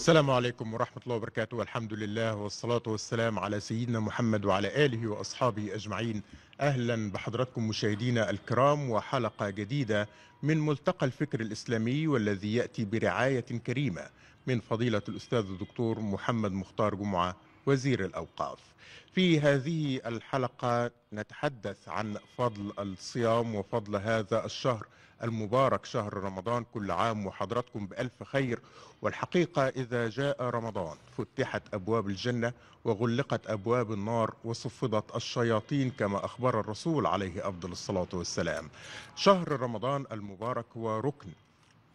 السلام عليكم ورحمة الله وبركاته والحمد لله والصلاة والسلام على سيدنا محمد وعلى آله وأصحابه أجمعين أهلا بحضراتكم مشاهدينا الكرام وحلقة جديدة من ملتقى الفكر الإسلامي والذي يأتي برعاية كريمة من فضيلة الأستاذ الدكتور محمد مختار جمعة وزير الأوقاف في هذه الحلقة نتحدث عن فضل الصيام وفضل هذا الشهر المبارك شهر رمضان كل عام وحضراتكم بألف خير والحقيقة إذا جاء رمضان فتحت أبواب الجنة وغلقت أبواب النار وصفدت الشياطين كما أخبر الرسول عليه أفضل الصلاة والسلام شهر رمضان المبارك هو ركن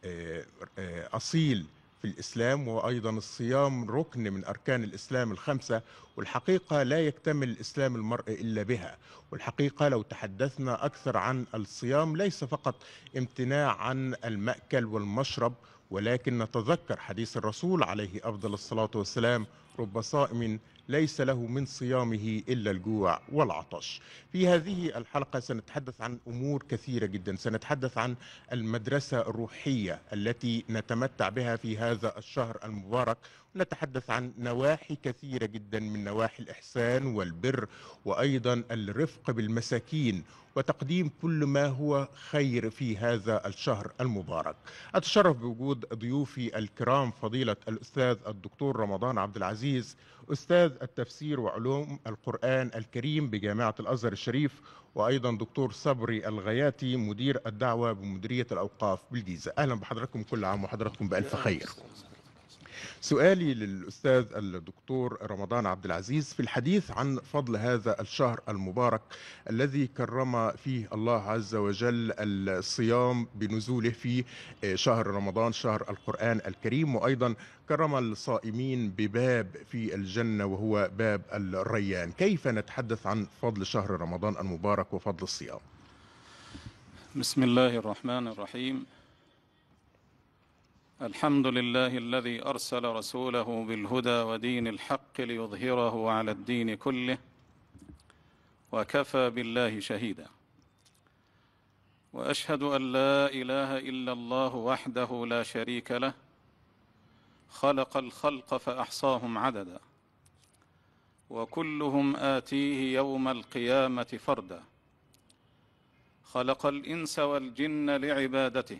آه، آه، أصيل في الإسلام وأيضا الصيام ركن من أركان الإسلام الخمسة والحقيقة لا يكتمل الإسلام المرء إلا بها والحقيقة لو تحدثنا أكثر عن الصيام ليس فقط امتناع عن المأكل والمشرب ولكن نتذكر حديث الرسول عليه أفضل الصلاة والسلام رب صائم ليس له من صيامه إلا الجوع والعطش في هذه الحلقة سنتحدث عن أمور كثيرة جدا سنتحدث عن المدرسة الروحية التي نتمتع بها في هذا الشهر المبارك نتحدث عن نواحي كثيرة جدا من نواحي الإحسان والبر وأيضا الرفق بالمساكين وتقديم كل ما هو خير في هذا الشهر المبارك أتشرف بوجود ضيوفي الكرام فضيلة الأستاذ الدكتور رمضان عبد العزيز أستاذ التفسير وعلوم القرآن الكريم بجامعة الأزهر الشريف وأيضا دكتور صبري الغياتي مدير الدعوة بمديرية الأوقاف بالجيزة أهلا بحضراتكم كل عام وحضراتكم بألف خير سؤالي للأستاذ الدكتور رمضان عبد العزيز في الحديث عن فضل هذا الشهر المبارك الذي كرم فيه الله عز وجل الصيام بنزوله في آه، شهر رمضان شهر القرآن الكريم وأيضا كرم الصائمين بباب في الجنة وهو باب الريان كيف نتحدث عن فضل شهر رمضان المبارك وفضل الصيام بسم الله الرحمن الرحيم الحمد لله الذي أرسل رسوله بالهدى ودين الحق ليظهره على الدين كله وكفى بالله شهيدا وأشهد أن لا إله إلا الله وحده لا شريك له خلق الخلق فأحصاهم عددا وكلهم آتيه يوم القيامة فردا خلق الإنس والجن لعبادته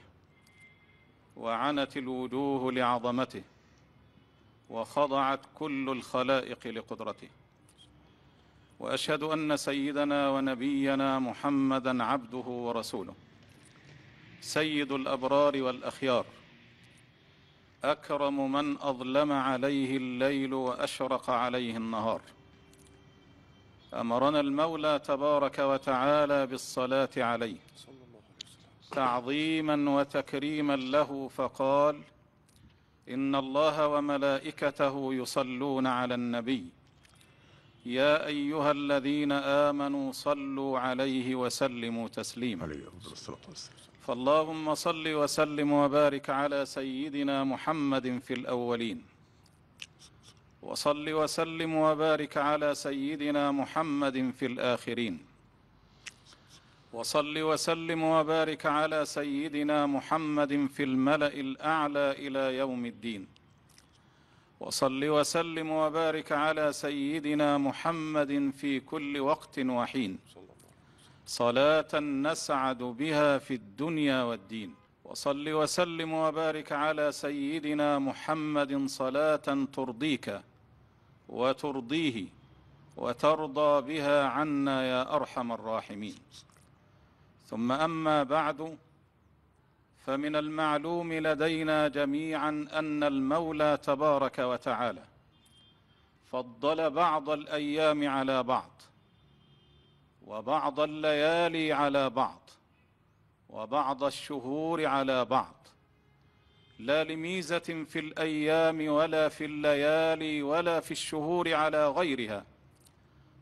وعنت الوجوه لعظمته وخضعت كل الخلائق لقدرته واشهد ان سيدنا ونبينا محمدا عبده ورسوله سيد الابرار والاخيار اكرم من اظلم عليه الليل واشرق عليه النهار امرنا المولى تبارك وتعالى بالصلاه عليه تعظيما وتكريما له فقال ان الله وملائكته يصلون على النبي يا ايها الذين امنوا صلوا عليه وسلموا تسليما فاللهم صل وسلم وبارك على سيدنا محمد في الاولين وصل وسلم وبارك على سيدنا محمد في الاخرين وصل وسلم وبارك على سيدنا محمد في الملا الاعلى الى يوم الدين وصل وسلم وبارك على سيدنا محمد في كل وقت وحين صلاه نسعد بها في الدنيا والدين وصل وسلم وبارك على سيدنا محمد صلاه ترضيك وترضيه وترضى بها عنا يا ارحم الراحمين ثم أما بعد فمن المعلوم لدينا جميعا أن المولى تبارك وتعالى فضل بعض الأيام على بعض وبعض الليالي على بعض وبعض الشهور على بعض لا لميزة في الأيام ولا في الليالي ولا في الشهور على غيرها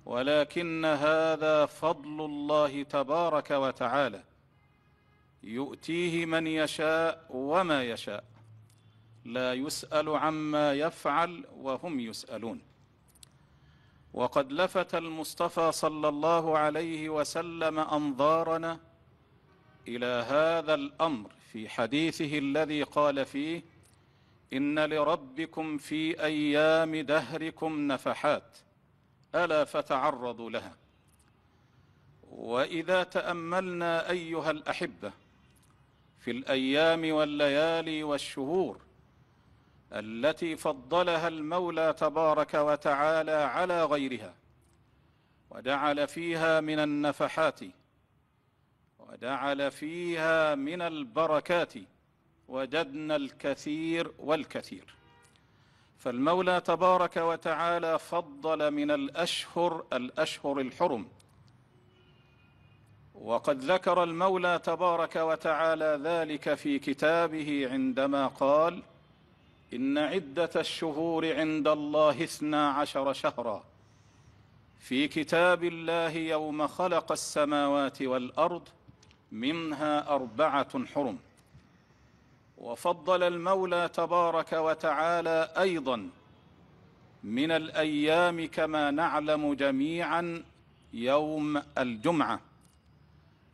ولكن هذا فضل الله تبارك وتعالى يؤتيه من يشاء وما يشاء لا يسال عما يفعل وهم يسالون وقد لفت المصطفى صلى الله عليه وسلم انظارنا الى هذا الامر في حديثه الذي قال فيه ان لربكم في ايام دهركم نفحات ألا فتعرضوا لها وإذا تأملنا أيها الأحبة في الأيام والليالي والشهور التي فضلها المولى تبارك وتعالى على غيرها وجعل فيها من النفحات وجعل فيها من البركات وجدنا الكثير والكثير فالمولى تبارك وتعالى فضل من الاشهر الاشهر الحرم وقد ذكر المولى تبارك وتعالى ذلك في كتابه عندما قال ان عده الشهور عند الله اثنا عشر شهرا في كتاب الله يوم خلق السماوات والارض منها اربعه حرم وفضل المولى تبارك وتعالى ايضا من الايام كما نعلم جميعا يوم الجمعه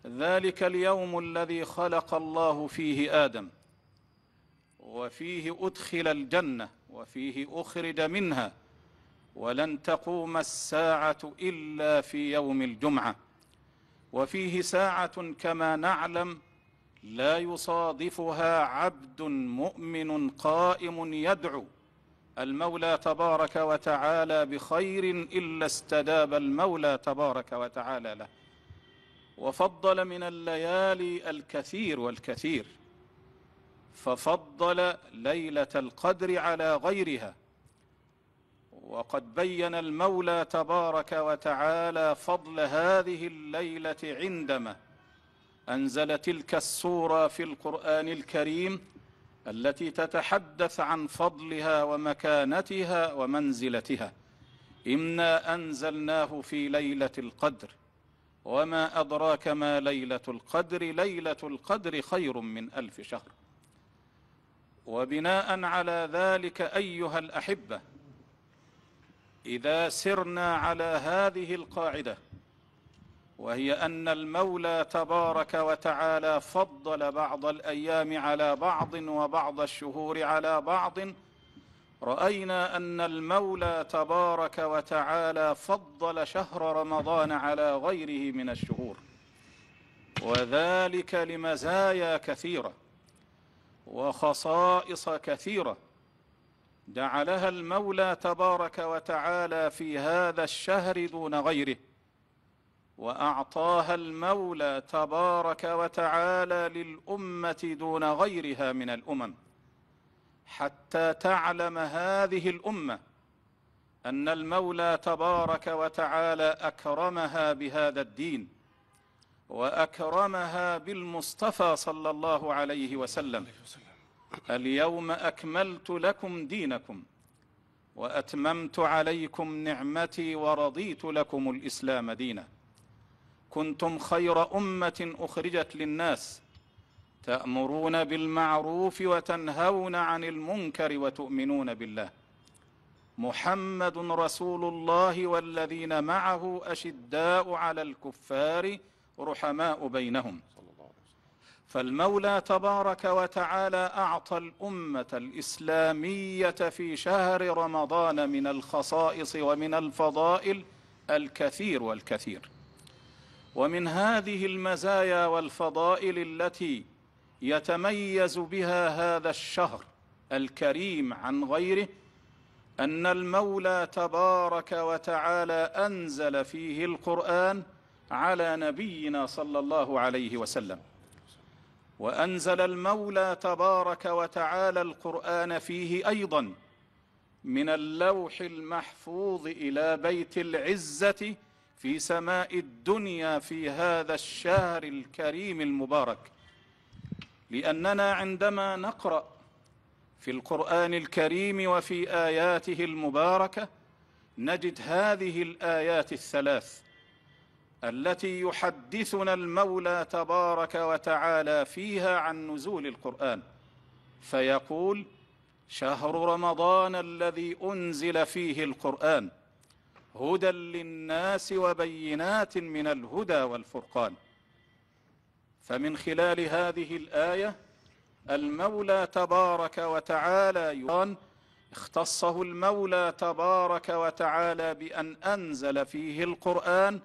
ذلك اليوم الذي خلق الله فيه ادم وفيه ادخل الجنه وفيه اخرج منها ولن تقوم الساعه الا في يوم الجمعه وفيه ساعه كما نعلم لا يصادفها عبد مؤمن قائم يدعو المولى تبارك وتعالى بخير إلا استداب المولى تبارك وتعالى له وفضل من الليالي الكثير والكثير ففضل ليلة القدر على غيرها وقد بين المولى تبارك وتعالى فضل هذه الليلة عندما أنزل تلك السورة في القرآن الكريم التي تتحدث عن فضلها ومكانتها ومنزلتها إنا أنزلناه في ليلة القدر وما أدراك ما ليلة القدر ليلة القدر خير من ألف شهر وبناء على ذلك أيها الأحبة إذا سرنا على هذه القاعدة وهي أن المولى تبارك وتعالى فضل بعض الأيام على بعض وبعض الشهور على بعض رأينا أن المولى تبارك وتعالى فضل شهر رمضان على غيره من الشهور وذلك لمزايا كثيرة وخصائص كثيرة جعلها المولى تبارك وتعالى في هذا الشهر دون غيره واعطاها المولى تبارك وتعالى للامه دون غيرها من الامم حتى تعلم هذه الامه ان المولى تبارك وتعالى اكرمها بهذا الدين واكرمها بالمصطفى صلى الله عليه وسلم اليوم اكملت لكم دينكم واتممت عليكم نعمتي ورضيت لكم الاسلام دينا كنتم خير امه اخرجت للناس تامرون بالمعروف وتنهون عن المنكر وتؤمنون بالله محمد رسول الله والذين معه اشداء على الكفار رحماء بينهم فالمولى تبارك وتعالى اعطى الامه الاسلاميه في شهر رمضان من الخصائص ومن الفضائل الكثير والكثير ومن هذه المزايا والفضائل التي يتميز بها هذا الشهر الكريم عن غيره ان المولى تبارك وتعالى انزل فيه القران على نبينا صلى الله عليه وسلم وانزل المولى تبارك وتعالى القران فيه ايضا من اللوح المحفوظ الى بيت العزه في سماء الدنيا في هذا الشهر الكريم المبارك لاننا عندما نقرا في القران الكريم وفي اياته المباركه نجد هذه الايات الثلاث التي يحدثنا المولى تبارك وتعالى فيها عن نزول القران فيقول شهر رمضان الذي انزل فيه القران هدى للناس وبينات من الهدى والفرقان فمن خلال هذه الآية المولى تبارك وتعالى يقال اختصه المولى تبارك وتعالى بأن أنزل فيه القرآن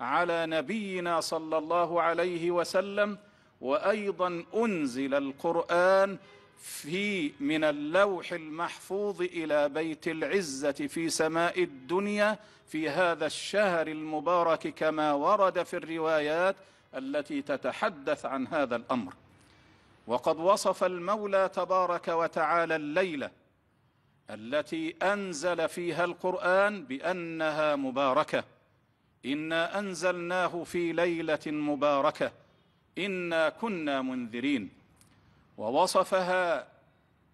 على نبينا صلى الله عليه وسلم وأيضا أنزل القرآن في من اللوح المحفوظ إلى بيت العزة في سماء الدنيا في هذا الشهر المبارك كما ورد في الروايات التي تتحدث عن هذا الأمر وقد وصف المولى تبارك وتعالى الليلة التي أنزل فيها القرآن بأنها مباركة إنا أنزلناه في ليلة مباركة إنا كنا منذرين ووصفها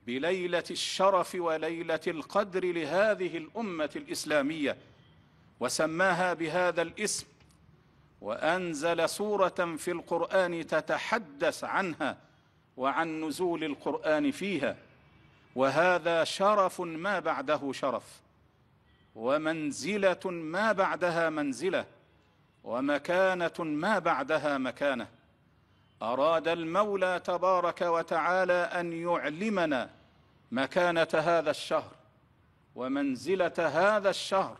بليله الشرف وليله القدر لهذه الامه الاسلاميه وسماها بهذا الاسم وانزل سوره في القران تتحدث عنها وعن نزول القران فيها وهذا شرف ما بعده شرف ومنزله ما بعدها منزله ومكانه ما بعدها مكانه اراد المولى تبارك وتعالى ان يعلمنا مكانه هذا الشهر ومنزله هذا الشهر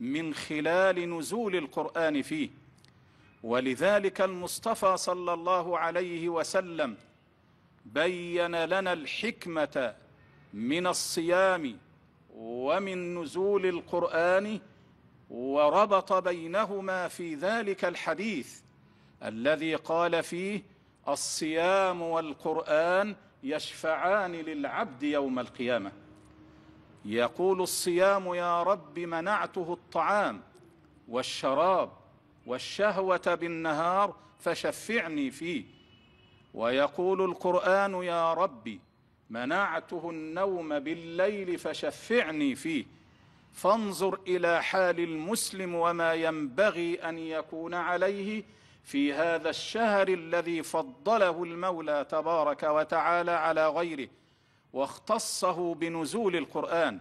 من خلال نزول القران فيه ولذلك المصطفى صلى الله عليه وسلم بين لنا الحكمه من الصيام ومن نزول القران وربط بينهما في ذلك الحديث الذي قال فيه الصيام والقران يشفعان للعبد يوم القيامه يقول الصيام يا رب منعته الطعام والشراب والشهوه بالنهار فشفعني فيه ويقول القران يا ربي منعته النوم بالليل فشفعني فيه فانظر الى حال المسلم وما ينبغي ان يكون عليه في هذا الشهر الذي فضله المولى تبارك وتعالى على غيره واختصه بنزول القرآن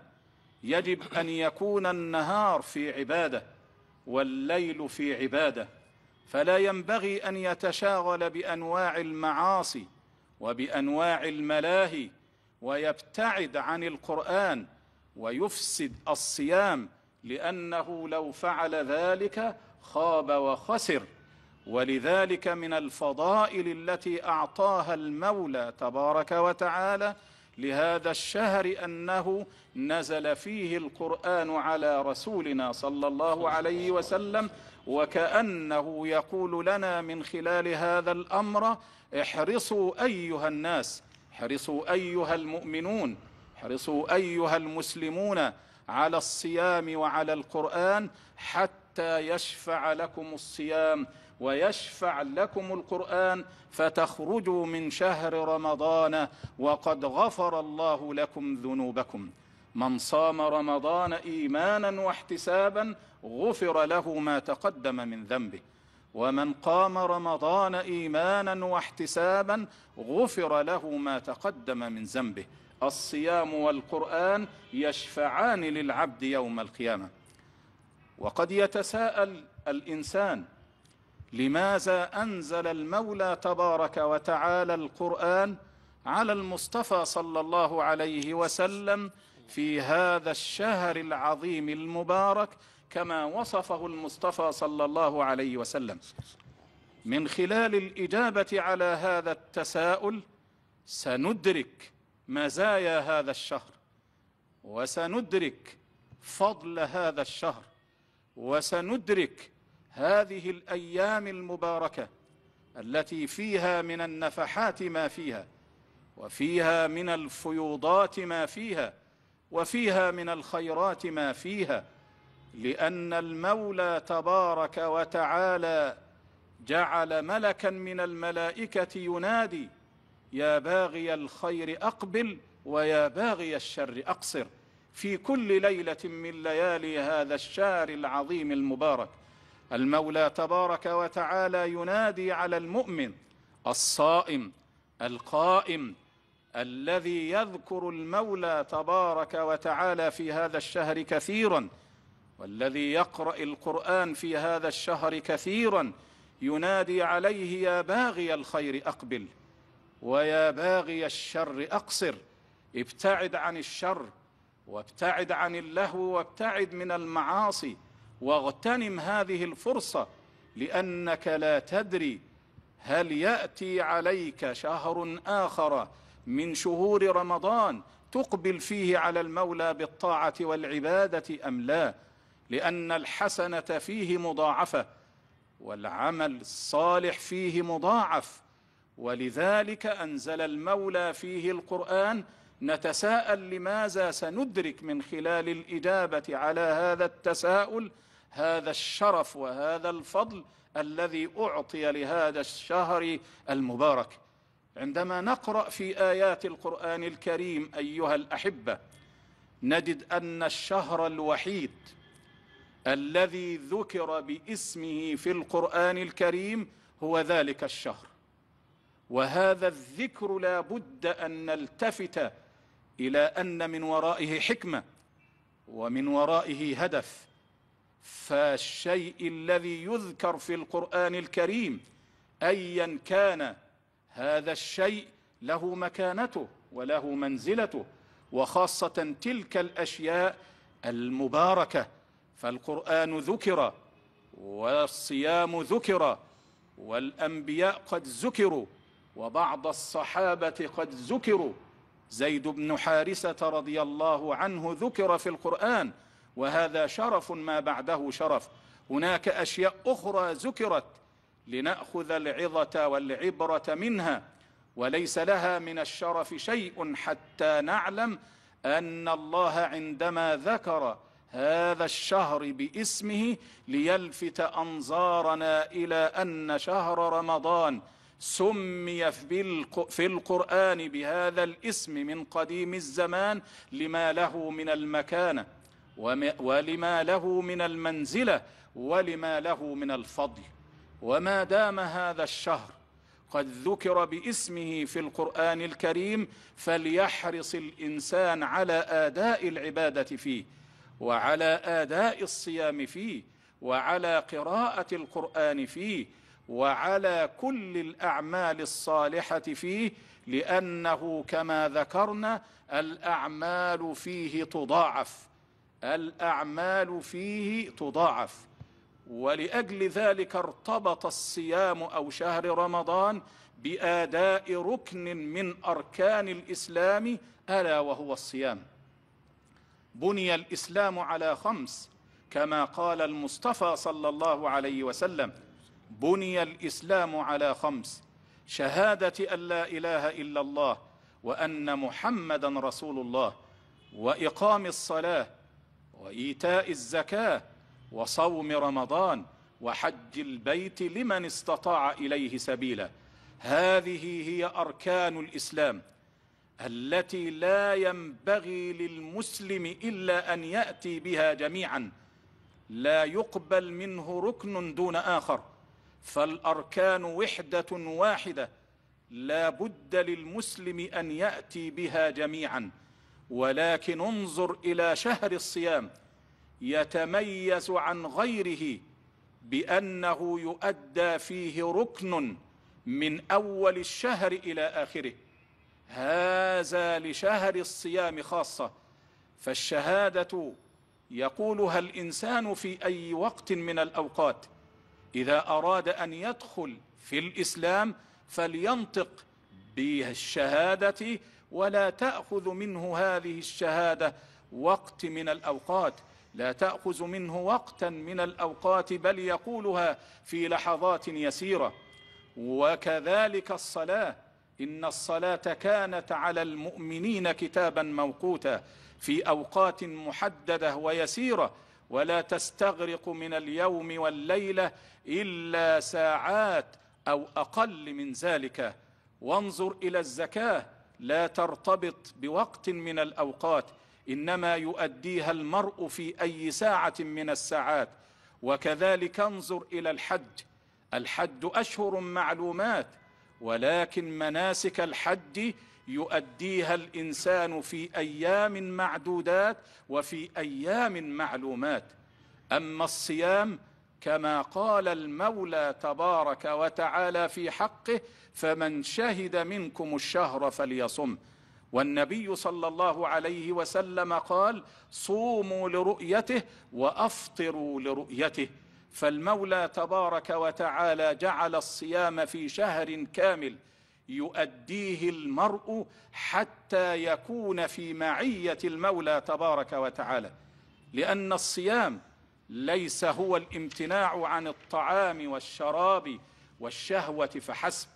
يجب أن يكون النهار في عبادة والليل في عبادة فلا ينبغي أن يتشاغل بأنواع المعاصي وبأنواع الملاهي ويبتعد عن القرآن ويفسد الصيام لأنه لو فعل ذلك خاب وخسر ولذلك من الفضائل التي اعطاها المولى تبارك وتعالى لهذا الشهر انه نزل فيه القران على رسولنا صلى الله عليه وسلم وكانه يقول لنا من خلال هذا الامر احرصوا ايها الناس احرصوا ايها المؤمنون احرصوا ايها المسلمون على الصيام وعلى القران حتى يشفع لكم الصيام ويشفع لكم القرآن فتخرجوا من شهر رمضان وقد غفر الله لكم ذنوبكم من صام رمضان إيمانا واحتسابا غفر له ما تقدم من ذنبه ومن قام رمضان إيمانا واحتسابا غفر له ما تقدم من ذنبه الصيام والقرآن يشفعان للعبد يوم القيامة وقد يتساءل الإنسان لماذا انزل المولى تبارك وتعالى القران على المصطفى صلى الله عليه وسلم في هذا الشهر العظيم المبارك كما وصفه المصطفى صلى الله عليه وسلم من خلال الاجابه على هذا التساؤل سندرك مزايا هذا الشهر وسندرك فضل هذا الشهر وسندرك هذه الأيام المباركة التي فيها من النفحات ما فيها وفيها من الفيوضات ما فيها وفيها من الخيرات ما فيها لأن المولى تبارك وتعالى جعل ملكا من الملائكة ينادي يا باغي الخير أقبل ويا باغي الشر أقصر في كل ليلة من ليالي هذا الشهر العظيم المبارك المولى تبارك وتعالى ينادي على المؤمن الصائم القائم الذي يذكر المولى تبارك وتعالى في هذا الشهر كثيرا والذي يقرا القران في هذا الشهر كثيرا ينادي عليه يا باغي الخير اقبل ويا باغي الشر اقصر ابتعد عن الشر وابتعد عن اللهو وابتعد من المعاصي واغتنم هذه الفرصه لانك لا تدري هل ياتي عليك شهر اخر من شهور رمضان تقبل فيه على المولى بالطاعه والعباده ام لا لان الحسنه فيه مضاعفه والعمل الصالح فيه مضاعف ولذلك انزل المولى فيه القران نتساءل لماذا سندرك من خلال الاجابه على هذا التساؤل هذا الشرف وهذا الفضل الذي اعطي لهذا الشهر المبارك عندما نقرا في ايات القران الكريم ايها الاحبه نجد ان الشهر الوحيد الذي ذكر باسمه في القران الكريم هو ذلك الشهر وهذا الذكر لا بد ان نلتفت الى ان من ورائه حكمه ومن ورائه هدف فالشيء الذي يذكر في القرآن الكريم أيا كان هذا الشيء له مكانته وله منزلته وخاصة تلك الأشياء المباركة فالقرآن ذكر والصيام ذكر والأنبياء قد ذكروا وبعض الصحابة قد ذكروا زيد بن حارثة رضي الله عنه ذكر في القرآن وهذا شرف ما بعده شرف هناك اشياء اخرى ذكرت لناخذ العظه والعبره منها وليس لها من الشرف شيء حتى نعلم ان الله عندما ذكر هذا الشهر باسمه ليلفت انظارنا الى ان شهر رمضان سمي في القران بهذا الاسم من قديم الزمان لما له من المكانه ولما له من المنزلة ولما له من الفضل وما دام هذا الشهر قد ذكر باسمه في القرآن الكريم فليحرص الإنسان على آداء العبادة فيه وعلى آداء الصيام فيه وعلى قراءة القرآن فيه وعلى كل الأعمال الصالحة فيه لأنه كما ذكرنا الأعمال فيه تضاعف الأعمال فيه تضاعف ولأجل ذلك ارتبط الصيام أو شهر رمضان باداء ركن من اركان الاسلام الا وهو الصيام بني الاسلام على خمس كما قال المصطفى صلى الله عليه وسلم بني الاسلام على خمس شهاده ان لا اله الا الله وان محمدا رسول الله واقام الصلاه وايتاء الزكاه وصوم رمضان وحج البيت لمن استطاع اليه سبيلا هذه هي اركان الاسلام التي لا ينبغي للمسلم الا ان ياتي بها جميعا لا يقبل منه ركن دون اخر فالاركان وحده واحده لا بد للمسلم ان ياتي بها جميعا ولكن انظر الى شهر الصيام يتميز عن غيره بانه يؤدى فيه ركن من اول الشهر الى اخره هذا لشهر الصيام خاصه فالشهاده يقولها الانسان في اي وقت من الاوقات اذا اراد ان يدخل في الاسلام فلينطق بالشهاده ولا تأخذ منه هذه الشهادة وقت من الأوقات لا تأخذ منه وقتا من الأوقات بل يقولها في لحظات يسيرة وكذلك الصلاة إن الصلاة كانت على المؤمنين كتابا موقوتا في أوقات محددة ويسيرة ولا تستغرق من اليوم والليلة إلا ساعات أو أقل من ذلك وانظر إلى الزكاة لا ترتبط بوقت من الاوقات انما يؤديها المرء في اي ساعه من الساعات وكذلك انظر الى الحج الحج اشهر معلومات ولكن مناسك الحج يؤديها الانسان في ايام معدودات وفي ايام معلومات اما الصيام كما قال المولى تبارك وتعالى في حقه فمن شهد منكم الشهر فليصم والنبي صلى الله عليه وسلم قال صوموا لرؤيته وافطروا لرؤيته فالمولى تبارك وتعالى جعل الصيام في شهر كامل يؤديه المرء حتى يكون في معيه المولى تبارك وتعالى لان الصيام ليس هو الامتناع عن الطعام والشراب والشهوه فحسب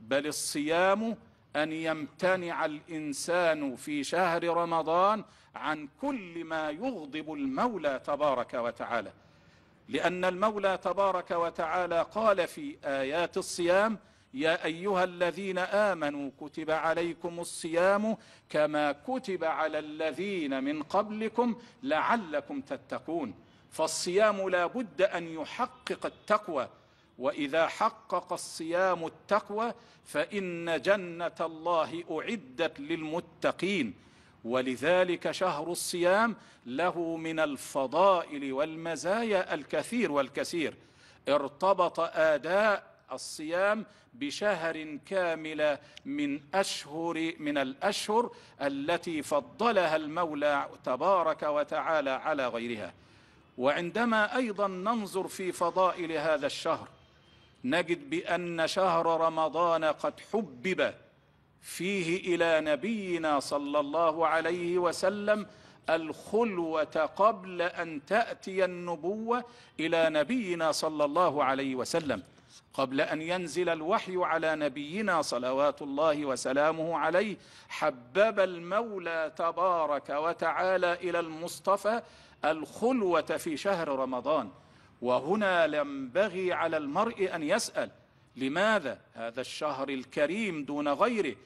بل الصيام ان يمتنع الانسان في شهر رمضان عن كل ما يغضب المولى تبارك وتعالى لان المولى تبارك وتعالى قال في ايات الصيام يا ايها الذين امنوا كتب عليكم الصيام كما كتب على الذين من قبلكم لعلكم تتقون فالصيام لا بد ان يحقق التقوى واذا حقق الصيام التقوى فان جنه الله اعدت للمتقين ولذلك شهر الصيام له من الفضائل والمزايا الكثير والكثير ارتبط اداء الصيام بشهر كامل من اشهر من الاشهر التي فضلها المولى تبارك وتعالى على غيرها وعندما ايضا ننظر في فضائل هذا الشهر نجد بان شهر رمضان قد حبب فيه الى نبينا صلى الله عليه وسلم الخلوه قبل ان تاتي النبوه الى نبينا صلى الله عليه وسلم قبل ان ينزل الوحي على نبينا صلوات الله وسلامه عليه حبب المولى تبارك وتعالى الى المصطفى الخلوه في شهر رمضان وهنا ينبغي على المرء أن يسأل لماذا هذا الشهر الكريم دون غيره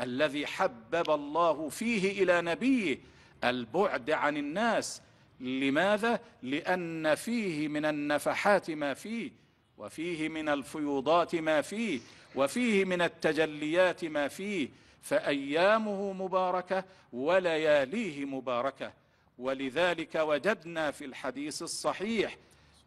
الذي حبب الله فيه إلى نبيه البعد عن الناس لماذا؟ لأن فيه من النفحات ما فيه وفيه من الفيوضات ما فيه وفيه من التجليات ما فيه فأيامه مباركة ولياليه مباركة ولذلك وجدنا في الحديث الصحيح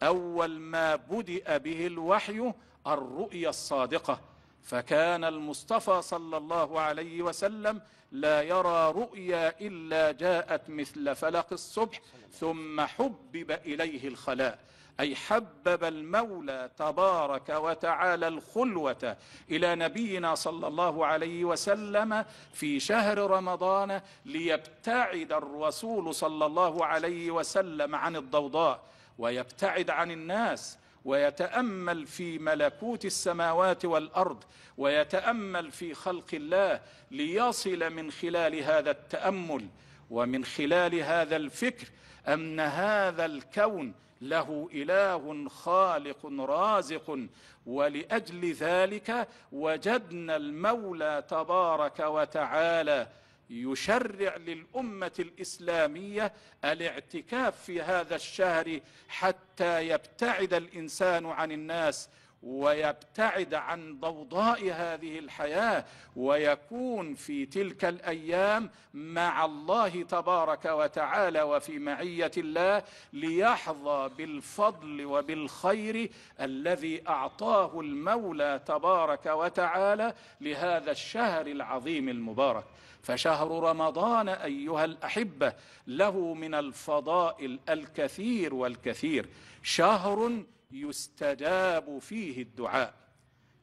أول ما بدأ به الوحي الرؤيا الصادقة فكان المصطفى صلى الله عليه وسلم لا يرى رؤيا إلا جاءت مثل فلق الصبح ثم حبب إليه الخلاء أي حبب المولى تبارك وتعالى الخلوة إلى نبينا صلى الله عليه وسلم في شهر رمضان ليبتعد الرسول صلى الله عليه وسلم عن الضوضاء ويبتعد عن الناس ويتامل في ملكوت السماوات والارض ويتامل في خلق الله ليصل من خلال هذا التامل ومن خلال هذا الفكر ان هذا الكون له اله خالق رازق ولاجل ذلك وجدنا المولى تبارك وتعالى يشرع للامه الاسلاميه الاعتكاف في هذا الشهر حتى يبتعد الانسان عن الناس ويبتعد عن ضوضاء هذه الحياه ويكون في تلك الايام مع الله تبارك وتعالى وفي معيه الله ليحظى بالفضل وبالخير الذي اعطاه المولى تبارك وتعالى لهذا الشهر العظيم المبارك فشهر رمضان ايها الاحبه له من الفضائل الكثير والكثير شهر يستجاب فيه الدعاء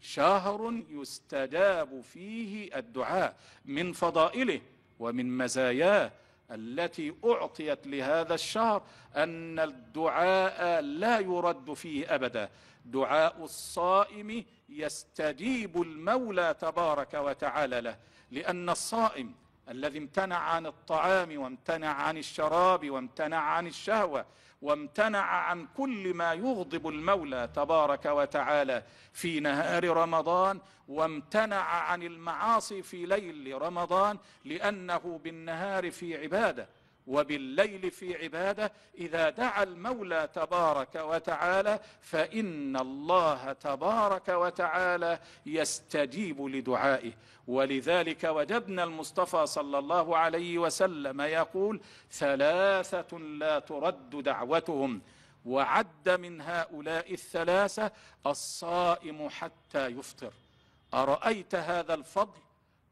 شهر يستجاب فيه الدعاء من فضائله ومن مزاياه التي اعطيت لهذا الشهر ان الدعاء لا يرد فيه ابدا دعاء الصائم يستجيب المولى تبارك وتعالى له لان الصائم الذي امتنع عن الطعام وامتنع عن الشراب وامتنع عن الشهوه وامتنع عن كل ما يغضب المولى تبارك وتعالى في نهار رمضان وامتنع عن المعاصي في ليل رمضان لانه بالنهار في عباده وبالليل في عباده اذا دعا المولى تبارك وتعالى فان الله تبارك وتعالى يستجيب لدعائه ولذلك وجدنا المصطفى صلى الله عليه وسلم يقول ثلاثه لا ترد دعوتهم وعد من هؤلاء الثلاثه الصائم حتى يفطر ارايت هذا الفضل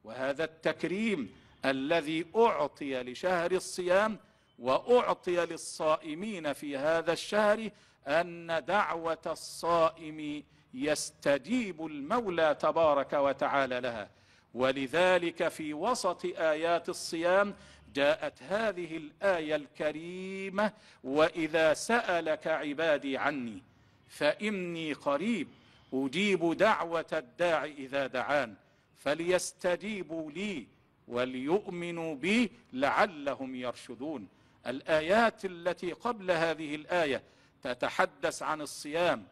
وهذا التكريم الذي اعطي لشهر الصيام واعطي للصائمين في هذا الشهر ان دعوه الصائم يستجيب المولى تبارك وتعالى لها ولذلك في وسط ايات الصيام جاءت هذه الايه الكريمه واذا سالك عبادي عني فاني قريب اجيب دعوه الداع اذا دعان فليستجيبوا لي وليؤمنوا بي لعلهم يرشدون الآيات التي قبل هذه الآية تتحدث عن الصيام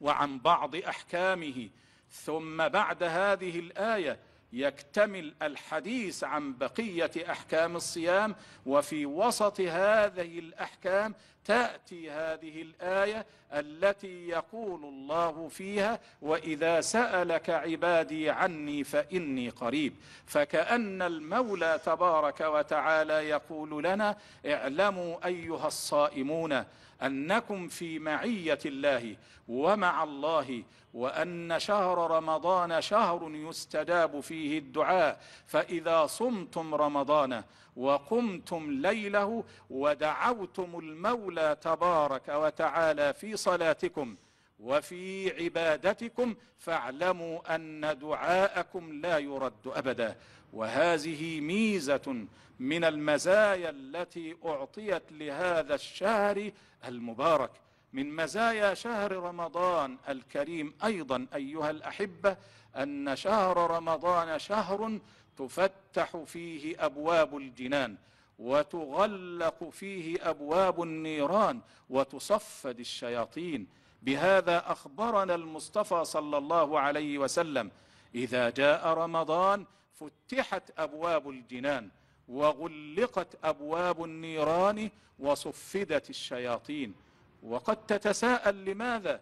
وعن بعض أحكامه ثم بعد هذه الآية يكتمل الحديث عن بقيه احكام الصيام وفي وسط هذه الاحكام تاتي هذه الايه التي يقول الله فيها واذا سالك عبادي عني فاني قريب فكان المولى تبارك وتعالى يقول لنا اعلموا ايها الصائمون انكم في معيه الله ومع الله وان شهر رمضان شهر يستجاب فيه الدعاء فاذا صمتم رمضان وقمتم ليله ودعوتم المولى تبارك وتعالى في صلاتكم وفي عبادتكم فاعلموا ان دعاءكم لا يرد ابدا وهذه ميزه من المزايا التي أعطيت لهذا الشهر المبارك من مزايا شهر رمضان الكريم أيضا أيها الأحبة أن شهر رمضان شهر تفتح فيه أبواب الجنان وتغلق فيه أبواب النيران وتصفد الشياطين بهذا أخبرنا المصطفى صلى الله عليه وسلم إذا جاء رمضان فتحت أبواب الجنان وغلقت أبواب النيران وصفدت الشياطين وقد تتساءل لماذا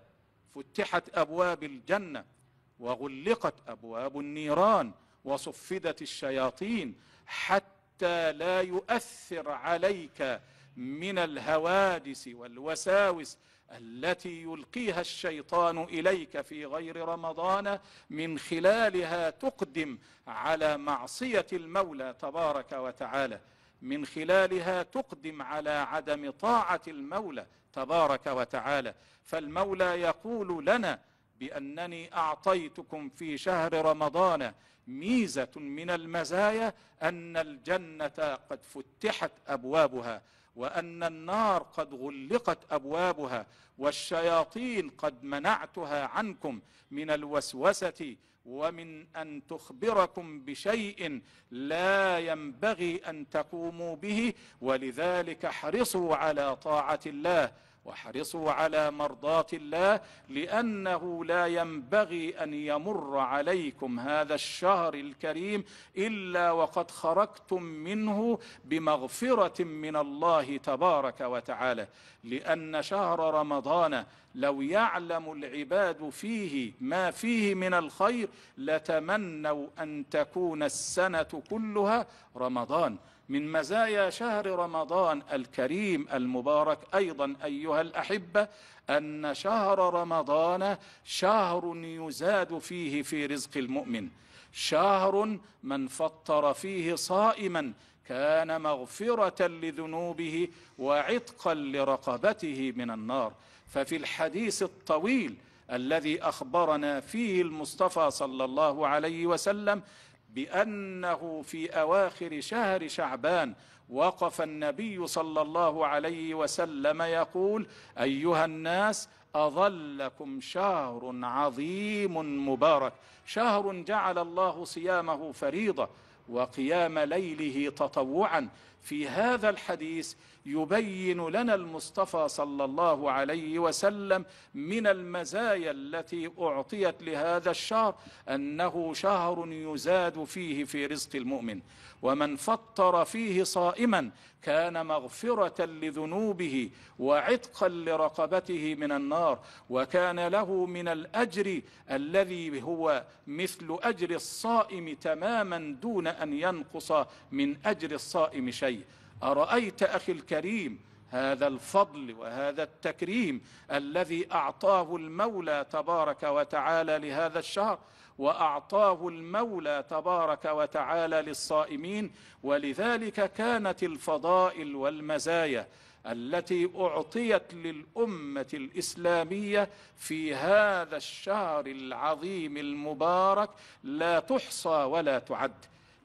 فتحت أبواب الجنة وغلقت أبواب النيران وصفدت الشياطين حتى لا يؤثر عليك من الهوادس والوساوس التي يلقيها الشيطان اليك في غير رمضان من خلالها تقدم على معصيه المولى تبارك وتعالى من خلالها تقدم على عدم طاعه المولى تبارك وتعالى فالمولى يقول لنا بانني اعطيتكم في شهر رمضان ميزه من المزايا ان الجنه قد فتحت ابوابها وأن النار قد غلقت أبوابها والشياطين قد منعتها عنكم من الوسوسة ومن أن تخبركم بشيء لا ينبغي أن تقوموا به ولذلك احرصوا على طاعة الله واحرصوا على مرضاه الله لانه لا ينبغي ان يمر عليكم هذا الشهر الكريم الا وقد خرجتم منه بمغفره من الله تبارك وتعالى لان شهر رمضان لو يعلم العباد فيه ما فيه من الخير لتمنوا ان تكون السنه كلها رمضان من مزايا شهر رمضان الكريم المبارك ايضا ايها الاحبه ان شهر رمضان شهر يزاد فيه في رزق المؤمن شهر من فطر فيه صائما كان مغفره لذنوبه وعتقا لرقبته من النار ففي الحديث الطويل الذي اخبرنا فيه المصطفى صلى الله عليه وسلم بانه في اواخر شهر شعبان وقف النبي صلى الله عليه وسلم يقول ايها الناس اظلكم شهر عظيم مبارك شهر جعل الله صيامه فريضه وقيام ليله تطوعا في هذا الحديث يبين لنا المصطفى صلى الله عليه وسلم من المزايا التي أعطيت لهذا الشهر أنه شهر يزاد فيه في رزق المؤمن ومن فطر فيه صائما كان مغفرة لذنوبه وعتقا لرقبته من النار وكان له من الأجر الذي هو مثل أجر الصائم تماما دون أن ينقص من أجر الصائم شيء أرأيت أخي الكريم هذا الفضل وهذا التكريم الذي أعطاه المولى تبارك وتعالى لهذا الشهر وأعطاه المولى تبارك وتعالى للصائمين ولذلك كانت الفضائل والمزايا التي اعطيت للامه الاسلاميه في هذا الشهر العظيم المبارك لا تحصى ولا تعد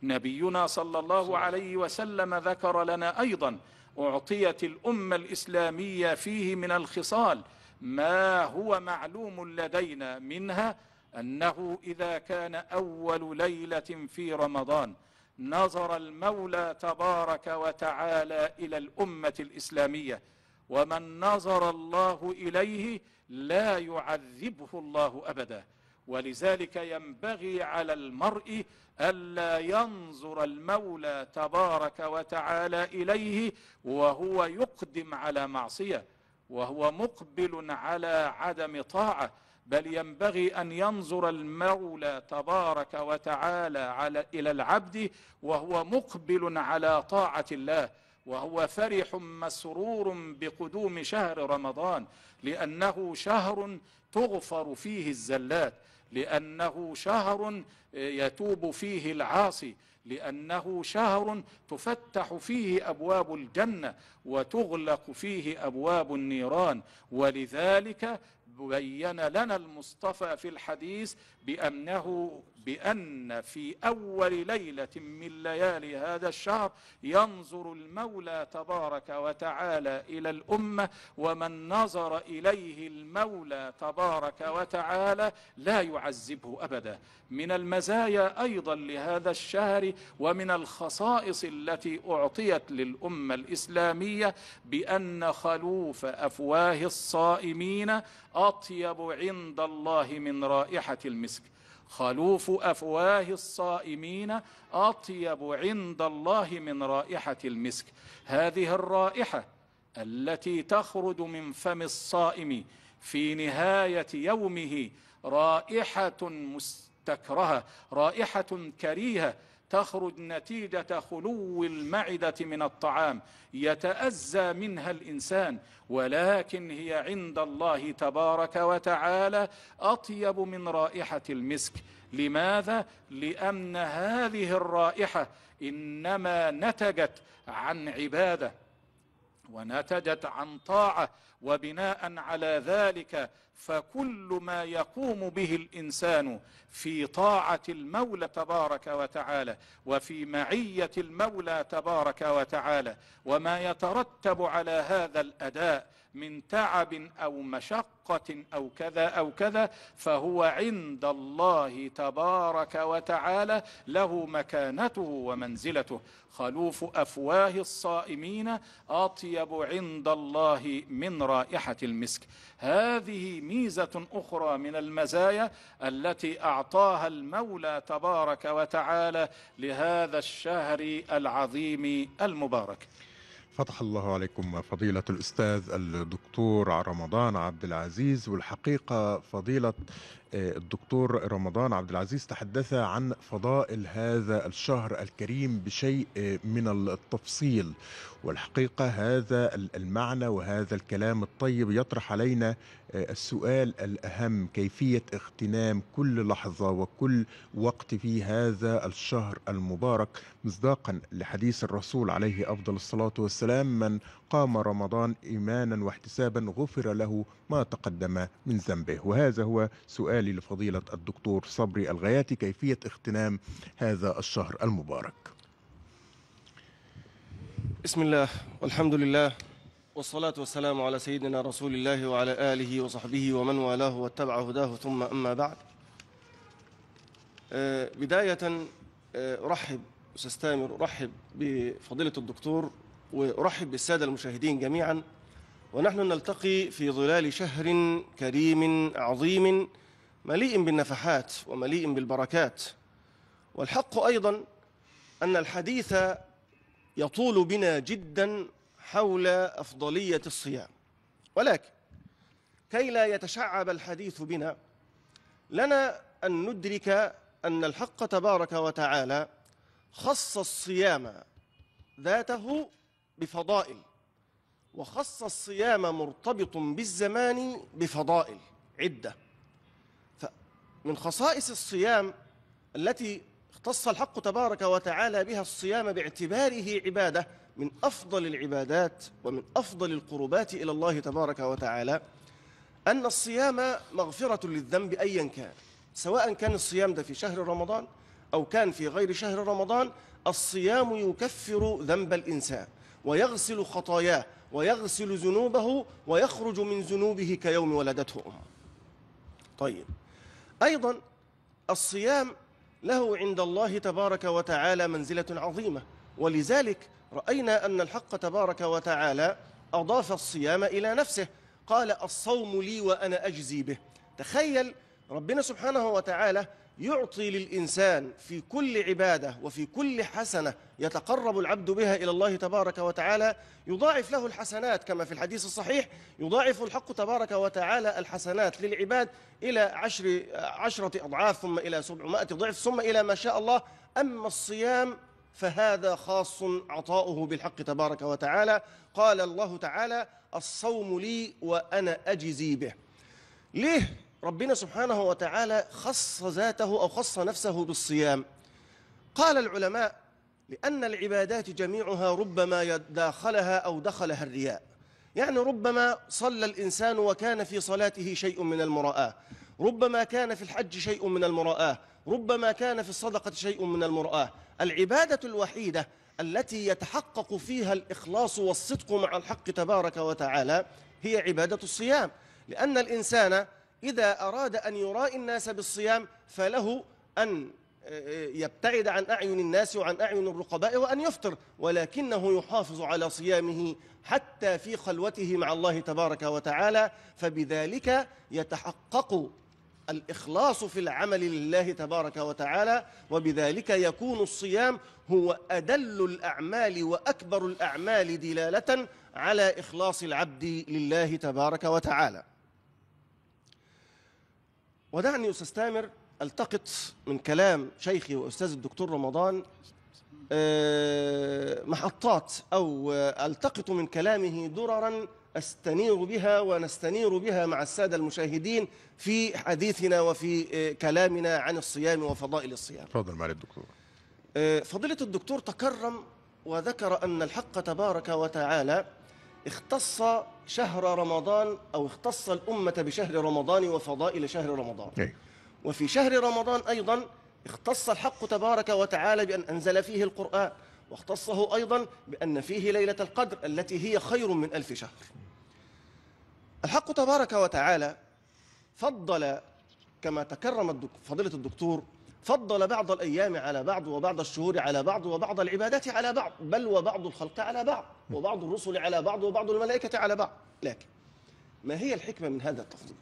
نبينا صلى الله عليه وسلم ذكر لنا أيضا أعطيت الأمة الإسلامية فيه من الخصال ما هو معلوم لدينا منها أنه إذا كان أول ليلة في رمضان نظر المولى تبارك وتعالى إلى الأمة الإسلامية ومن نظر الله إليه لا يعذبه الله أبدا ولذلك ينبغي على المرء ألا ينظر المولى تبارك وتعالى إليه وهو يقدم على معصية وهو مقبل على عدم طاعة بل ينبغي أن ينظر المولى تبارك وتعالى على إلى العبد وهو مقبل على طاعة الله وهو فرح مسرور بقدوم شهر رمضان لأنه شهر تغفر فيه الزلات لانه شهر آه، يتوب فيه العاصي لانه شهر تفتح فيه ابواب الجنه وتغلق فيه ابواب النيران ولذلك بين لنا المصطفى في الحديث بانه بأن في أول ليلة من ليالي هذا الشهر ينظر المولى تبارك وتعالى إلى الأمة ومن نظر إليه المولى تبارك وتعالى لا يعذبه أبدا من المزايا أيضا لهذا الشهر ومن الخصائص التي أعطيت للأمة الإسلامية بأن خلوف أفواه الصائمين أطيب عند الله من رائحة المسك خلوف أفواه الصائمين أطيب عند الله من رائحة المسك هذه الرائحة التي تخرج من فم الصائم في نهاية يومه رائحة مستكرهة رائحة كريهة تخرج نتيجة خلو المعدة من الطعام يتأزى منها الإنسان ولكن هي عند الله تبارك وتعالى أطيب من رائحة المسك لماذا؟ لأن هذه الرائحة إنما نتجت عن عبادة ونتجت عن طاعة وبناء على ذلك فكل ما يقوم به الإنسان في طاعة المولى تبارك وتعالى وفي معية المولى تبارك وتعالى وما يترتب على هذا الأداء من تعب او مشقه او كذا او كذا فهو عند الله تبارك وتعالى له مكانته ومنزلته خلوف افواه الصائمين اطيب عند الله من رائحه المسك هذه ميزه اخرى من المزايا التي اعطاها المولى تبارك وتعالى لهذا الشهر العظيم المبارك فتح الله عليكم فضيلة الأستاذ الدكتور رمضان عبد العزيز والحقيقة فضيلة آه، الدكتور رمضان عبد العزيز تحدث عن فضائل هذا الشهر الكريم بشيء آه، من التفصيل والحقيقة هذا المعنى وهذا الكلام الطيب يطرح علينا السؤال الأهم كيفية اغتنام كل لحظة وكل وقت في هذا الشهر المبارك مصداقا لحديث الرسول عليه أفضل الصلاة والسلام من قام رمضان إيمانا واحتسابا غفر له ما تقدم من ذنبه وهذا هو سؤالي لفضيلة الدكتور صبري الغياتي كيفية اغتنام هذا الشهر المبارك بسم الله والحمد لله والصلاة والسلام على سيدنا رسول الله وعلى آله وصحبه ومن والاه واتبع هداه ثم أما بعد آه، بداية آه، أرحب أستامر أرحب بفضيلة الدكتور وأرحب بالسادة المشاهدين جميعا ونحن نلتقي في ظلال شهر كريم عظيم مليء بالنفحات ومليء بالبركات والحق أيضا أن الحديث يطول بنا جدا حول أفضلية الصيام ولكن كي لا يتشعب الحديث بنا لنا أن ندرك أن الحق تبارك وتعالى خص الصيام ذاته بفضائل وخص الصيام مرتبط بالزمان بفضائل عدة من خصائص الصيام التي اختص الحق تبارك وتعالى بها الصيام باعتباره عبادة من أفضل العبادات ومن أفضل القربات إلى الله تبارك وتعالى أن الصيام مغفرة للذنب أيا كان سواء كان الصيام ده في شهر رمضان أو كان في غير شهر رمضان الصيام يكفر ذنب الإنسان ويغسل خطاياه ويغسل ذنوبه ويخرج من ذنوبه كيوم ولدته أمه طيب أيضا الصيام له عند الله تبارك وتعالى منزلة عظيمة ولذلك رأينا أن الحق تبارك وتعالى أضاف الصيام إلى نفسه قال الصوم لي وأنا أجزي به تخيل ربنا سبحانه وتعالى يعطي للإنسان في كل عبادة وفي كل حسنة يتقرب العبد بها إلى الله تبارك وتعالى يضاعف له الحسنات كما في الحديث الصحيح يضاعف الحق تبارك وتعالى الحسنات للعباد إلى عشر عشرة أضعاف ثم إلى سبعمائة ضعف ثم إلى ما شاء الله أما الصيام فهذا خاص عطاؤه بالحق تبارك وتعالى قال الله تعالى الصوم لي وأنا أجزي به ليه ربنا سبحانه وتعالى خص ذاته أو خص نفسه بالصيام قال العلماء لأن العبادات جميعها ربما داخلها أو دخلها الرياء يعني ربما صلى الإنسان وكان في صلاته شيء من المراءة ربما كان في الحج شيء من المراءة ربما كان في الصدقة شيء من المراءة العبادة الوحيدة التي يتحقق فيها الإخلاص والصدق مع الحق تبارك وتعالى هي عبادة الصيام لأن الإنسان إذا أراد أن يرائي الناس بالصيام فله أن آه، آه، يبتعد عن أعين الناس وعن أعين الرقباء وأن يفطر ولكنه يحافظ على صيامه حتى في خلوته مع الله تبارك وتعالى فبذلك يتحقق الإخلاص في العمل لله تبارك وتعالى وبذلك يكون الصيام هو أدل الأعمال وأكبر الأعمال دلالة على إخلاص العبد لله تبارك وتعالى ودعني استاذ تامر ألتقط من كلام شيخي وأستاذ الدكتور رمضان آه، محطات أو ألتقط من كلامه دررا أستنير بها ونستنير بها مع السادة المشاهدين في حديثنا وفي آه، كلامنا عن الصيام وفضائل الصيام تفضل معالي الدكتور آه، فضيلة الدكتور تكرم وذكر أن الحق تبارك وتعالى اختص شهر رمضان أو اختص الأمة بشهر رمضان وفضائل شهر رمضان إيه. وفي شهر رمضان أيضا اختص الحق تبارك وتعالى بأن أنزل فيه القرآن واختصه أيضا بأن فيه ليلة القدر التي هي خير من ألف شهر الحق تبارك وتعالى فضل كما تكرم فضيلة الدكتور فضل بعض الأيام على بعض وبعض الشهور على بعض وبعض العبادات على بعض بل وبعض الخلق على بعض وبعض الرسل على بعض وبعض الملائكة على بعض لكن ما هي الحكمة من هذا التفضيل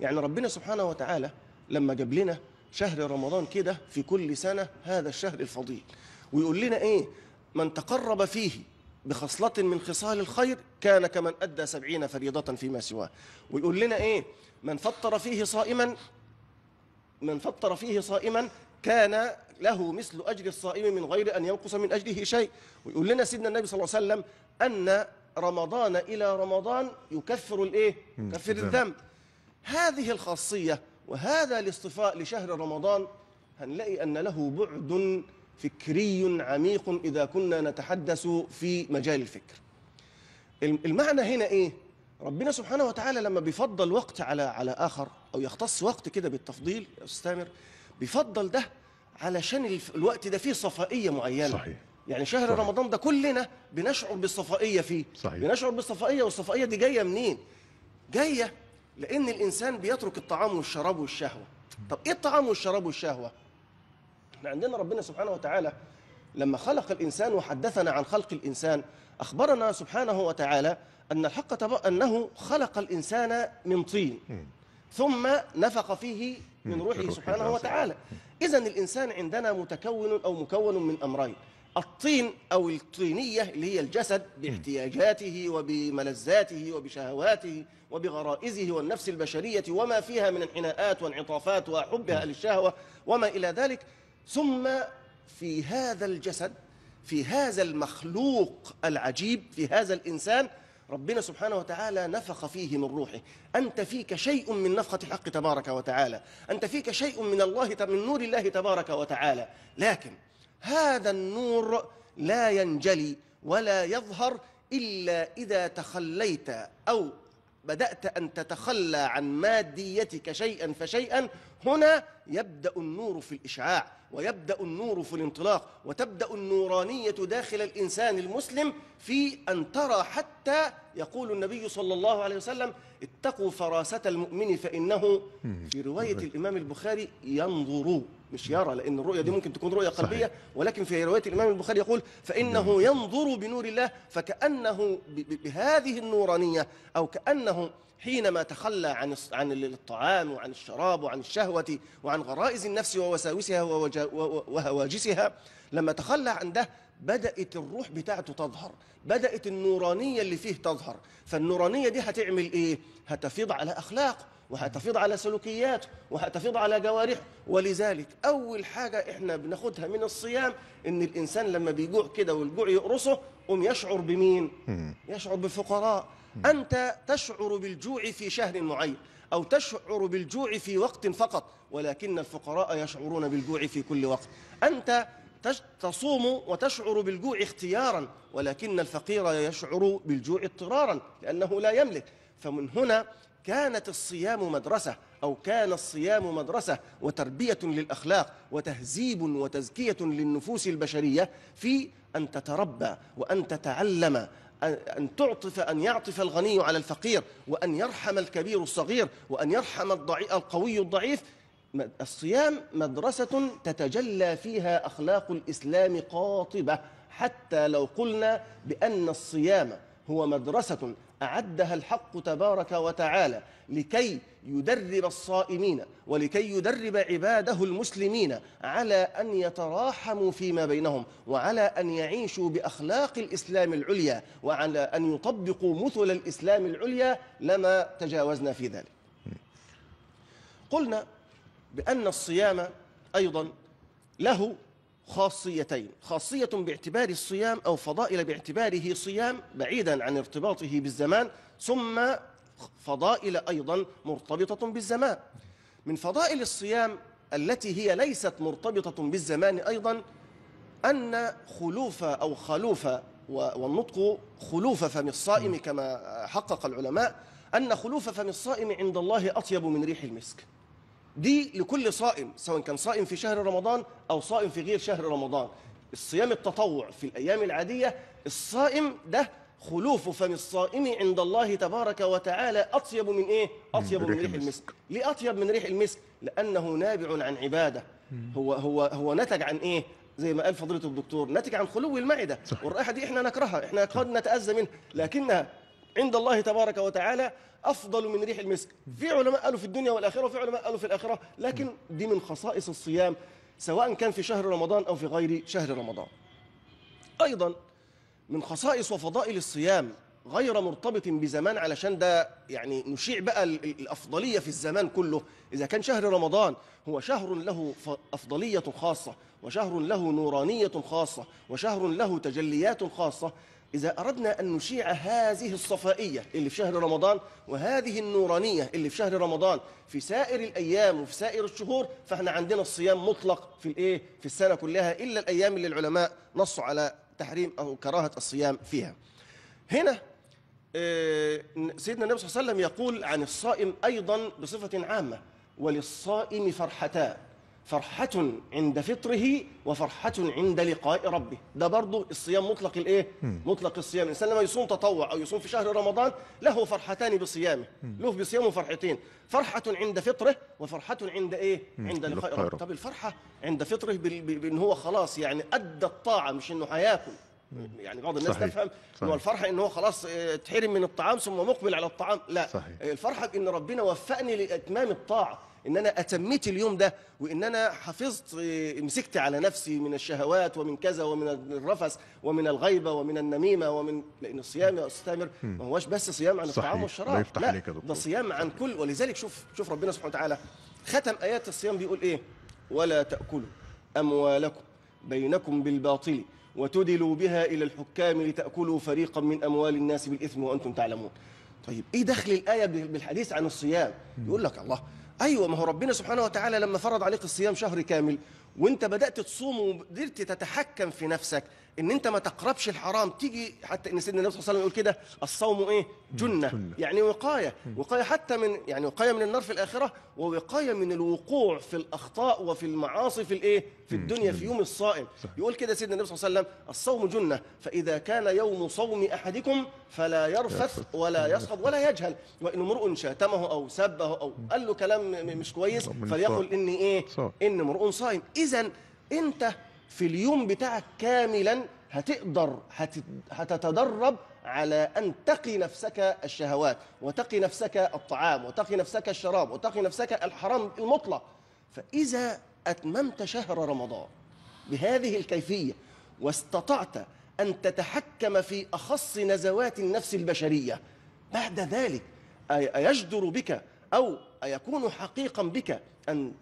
يعني ربنا سبحانه وتعالى لما جاب لنا شهر رمضان كده في كل سنة هذا الشهر الفضيل ويقول لنا إيه من تقرب فيه بخصلة من خصال الخير كان كمن أدى سبعين فريضة فيما سواه ويقول لنا إيه من فطر فيه صائما من فطر فيه صائما كان له مثل أجر الصائم من غير أن ينقص من أجله شيء ويقول لنا سيدنا النبي صلى الله عليه وسلم أن رمضان إلى رمضان يكفر الإيه؟ يكفر الذنب هذه الخاصية وهذا الاصطفاء لشهر رمضان هنلاقي أن له بعد فكري عميق إذا كنا نتحدث في مجال الفكر المعنى هنا إيه؟ ربنا سبحانه وتعالى لما بيفضل وقت على على اخر او يختص وقت كده بالتفضيل يا استاذ تامر بيفضل ده علشان الوقت ده فيه صفائيه معينه صحيح يعني شهر صحيح. رمضان ده كلنا بنشعر بالصفائيه فيه صحيح. بنشعر بالصفائيه والصفائيه دي جايه منين جايه لان الانسان بيترك الطعام والشراب والشهوه طب ايه الطعام والشراب والشهوه احنا عندنا ربنا سبحانه وتعالى لما خلق الانسان وحدثنا عن خلق الانسان أخبرنا سبحانه وتعالى أن الحق أنه خلق الإنسان من طين ثم نفق فيه من روحه سبحانه وتعالى إذا الإنسان عندنا متكون أو مكون من أمرين الطين أو الطينية اللي هي الجسد باحتياجاته وبملذاته وبشهواته وبغرائزه والنفس البشرية وما فيها من انحناءات وانعطافات وحبها للشهوة وما إلى ذلك ثم في هذا الجسد في هذا المخلوق العجيب في هذا الإنسان ربنا سبحانه وتعالى نفخ فيه من روحه أنت فيك شيء من نفخة الحق تبارك وتعالى أنت فيك شيء من الله من نور الله تبارك وتعالى لكن هذا النور لا ينجلي ولا يظهر إلا إذا تخليت أو بدأت أن تتخلى عن ماديتك شيئا فشيئا هنا يبدأ النور في الإشعاع ويبدأ النور في الانطلاق وتبدأ النورانية داخل الإنسان المسلم في أن ترى حتى يقول النبي صلى الله عليه وسلم اتقوا فراسة المؤمن فإنه في رواية الإمام البخاري ينظر مش يرى لأن الرؤية دي ممكن تكون رؤية قلبية ولكن في رواية الإمام البخاري يقول فإنه نعم. ينظر بنور الله فكأنه بهذه النورانية أو كأنه حينما تخلى عن عن الطعام وعن الشراب وعن الشهوة وعن غرائز النفس ووساوسها وهواجسها لما تخلى عن ده بدأت الروح بتاعته تظهر بدأت النورانية اللي فيه تظهر فالنورانية دي هتعمل إيه؟ هتفيض على أخلاقه وهتفيض على سلوكياته وهتفيض على جوارحه ولذلك أول حاجة إحنا بناخدها من الصيام إن الإنسان لما بيجوع كده والجوع يقرصه قوم يشعر بمين؟ يشعر بالفقراء أنت تشعر بالجوع في شهر معين أو تشعر بالجوع في وقت فقط ولكن الفقراء يشعرون بالجوع في كل وقت أنت تصوم وتشعر بالجوع اختيارا ولكن الفقير يشعر بالجوع اضطرارا لأنه لا يملك فمن هنا كانت الصيام مدرسة أو كان الصيام مدرسة وتربية للأخلاق وتهذيب وتزكية للنفوس البشرية في أن تتربى وأن تتعلم أن تعطف أن يعطف الغني على الفقير وأن يرحم الكبير الصغير وأن يرحم الضعي القوي الضعيف الصيام مدرسة تتجلى فيها أخلاق الإسلام قاطبة حتى لو قلنا بأن الصيام هو مدرسة أعدها الحق تبارك وتعالى لكي يدرب الصائمين ولكي يدرب عباده المسلمين على أن يتراحموا فيما بينهم وعلى أن يعيشوا بأخلاق الإسلام العليا وعلى أن يطبقوا مثل الإسلام العليا لما تجاوزنا في ذلك قلنا بأن الصيام أيضا له خاصيتين خاصية باعتبار الصيام أو فضائل باعتباره صيام بعيدا عن ارتباطه بالزمان ثم فضائل أيضا مرتبطة بالزمان من فضائل الصيام التي هي ليست مرتبطة بالزمان أيضا أن خلوف أو خلوف والنطق خلوف فم الصائم نعم. كما حقق العلماء أن خلوف فم الصائم عند الله أطيب من ريح المسك دي لكل صائم سواء كان صائم في شهر رمضان أو صائم في غير شهر رمضان الصيام التطوع في الأيام العادية الصائم ده خلوف فم الصائم عند الله تبارك وتعالى أطيب من إيه؟ أطيب من ريح المسك ليه أطيب من ريح المسك؟ لأنه نابع عن عبادة هو, هو, هو نتج عن إيه؟ زي ما قال فضيلة الدكتور نتج عن خلو المعدة والرائحة دي إحنا نكرهها إحنا قد نتأذى منها لكنها عند الله تبارك وتعالى أفضل من ريح المسك في علماء قالوا في الدنيا والآخرة وفي علماء قالوا في الآخرة لكن دي من خصائص الصيام سواء كان في شهر رمضان أو في غير شهر رمضان أيضا من خصائص وفضائل الصيام غير مرتبط بزمان علشان ده يعني نشيع بقى الأفضلية في الزمان كله إذا كان شهر رمضان هو شهر له أفضلية خاصة وشهر له نورانية خاصة وشهر له تجليات خاصة إذا أردنا أن نشيع هذه الصفائية اللي في شهر رمضان وهذه النورانية اللي في شهر رمضان في سائر الأيام وفي سائر الشهور فإحنا عندنا الصيام مطلق في الإيه في السنة كلها إلا الأيام اللي العلماء نصوا على تحريم أو كراهة الصيام فيها هنا آه، سيدنا النبي صلى الله عليه وسلم يقول عن الصائم أيضا بصفة عامة وللصائم فرحتان فرحة عند فطره وفرحة عند لقاء ربه ده برضه الصيام مطلق الايه مطلق الصيام الانسان لما يصوم تطوع او يصوم في شهر رمضان له فرحتان بصيامه له بصيامه فرحتين فرحة عند فطره وفرحة عند ايه عند لقاء ربه طب الفرحة عند فطره بان هو خلاص يعني ادى الطاعة مش انه هياكل يعني بعض الناس صحيح. تفهم انه الفرحه ان هو خلاص آه، اتحرم من الطعام ثم مقبل على الطعام لا صحيح. الفرحه بان ربنا وفقني لاتمام الطاعه ان انا اتميت اليوم ده وان انا حفظت آه، مسكت على نفسي من الشهوات ومن كذا ومن الرفس ومن الغيبه ومن النميمه ومن لان الصيام يا استاذ ما هوش بس صيام عن الطعام والشراب لا ده صيام عن كل ولذلك شوف شوف ربنا سبحانه وتعالى ختم ايات الصيام بيقول ايه ولا تاكلوا اموالكم بينكم بالباطل وتدلوا بها الى الحكام لتاكلوا فريقا من اموال الناس بالاثم وانتم تعلمون طيب ايه دخل الايه بالحديث عن الصيام يقول لك الله ايوه ما هو ربنا سبحانه وتعالى لما فرض عليك الصيام شهر كامل وانت بدات تصوم وقدرت تتحكم في نفسك ان انت ما تقربش الحرام تيجي حتى ان سيدنا النبي صلى الله عليه وسلم يقول كده الصوم ايه جنه يعني وقايه وقايه حتى من يعني وقايه من النار في الاخره ووقايه من الوقوع في الاخطاء وفي المعاصي في الايه في الدنيا في يوم الصائم يقول كده سيدنا النبي صلى الله عليه وسلم الصوم جنه فاذا كان يوم صوم احدكم فلا يرفث ولا يسخط ولا يجهل وان امرؤ شاتمه او سبه او قال له كلام مش كويس فليقل اني ايه ان امرؤ صائم اذا انت في اليوم بتاعك كاملا هتقدر هتتدرب على أن تقي نفسك الشهوات وتقي نفسك الطعام وتقي نفسك الشراب وتقي نفسك الحرام المطلق فإذا أتممت شهر رمضان بهذه الكيفية واستطعت أن تتحكم في أخص نزوات النفس البشرية بعد ذلك أيجدر بك أو أيكون حقيقا بك أن